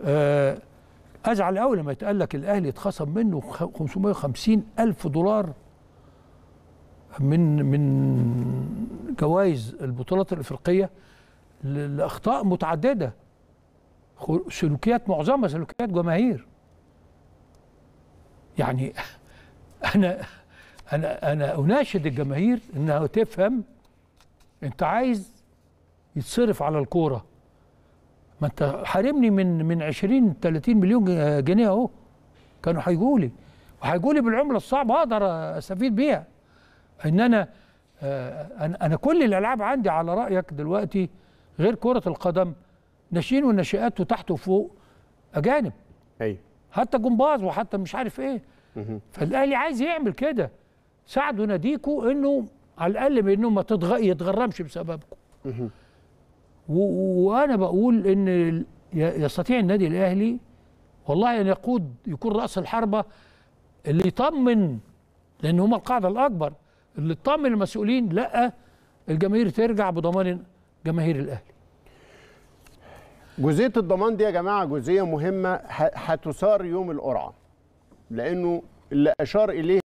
آه، أزعل قوي لما يتقال لك الأهلي اتخصم منه 550 ألف دولار من من جوائز البطولات الافريقيه لاخطاء متعدده سلوكيات معظمها سلوكيات جماهير يعني انا انا انا اناشد الجماهير انها تفهم انت عايز يتصرف على الكوره ما انت حارمني من من 20 30 مليون جنيه اهو كانوا هيجوا لي وهيجوا لي بالعمله الصعبه اقدر استفيد بيها ان انا آه، انا كل الالعاب عندي على رايك دلوقتي غير كره القدم ناشئين وناشئات وتحت وفوق اجانب ايوه حتى جمباز وحتى مش عارف ايه فالاهلي عايز يعمل كده ساعدوا ناديكوا انه على الاقل بانه ما يتغرمش بسببكم وانا بقول ان يستطيع النادي الاهلي والله ان يقود يكون راس الحربه اللي يطمن لان هم القاعده الاكبر اللي يطمن المسؤولين لا الجماهير ترجع بضمان جماهير الاهلي جزئيه الضمان دي يا جماعه جزئيه مهمه هتثار يوم القرعه لانه اللي اشار اليه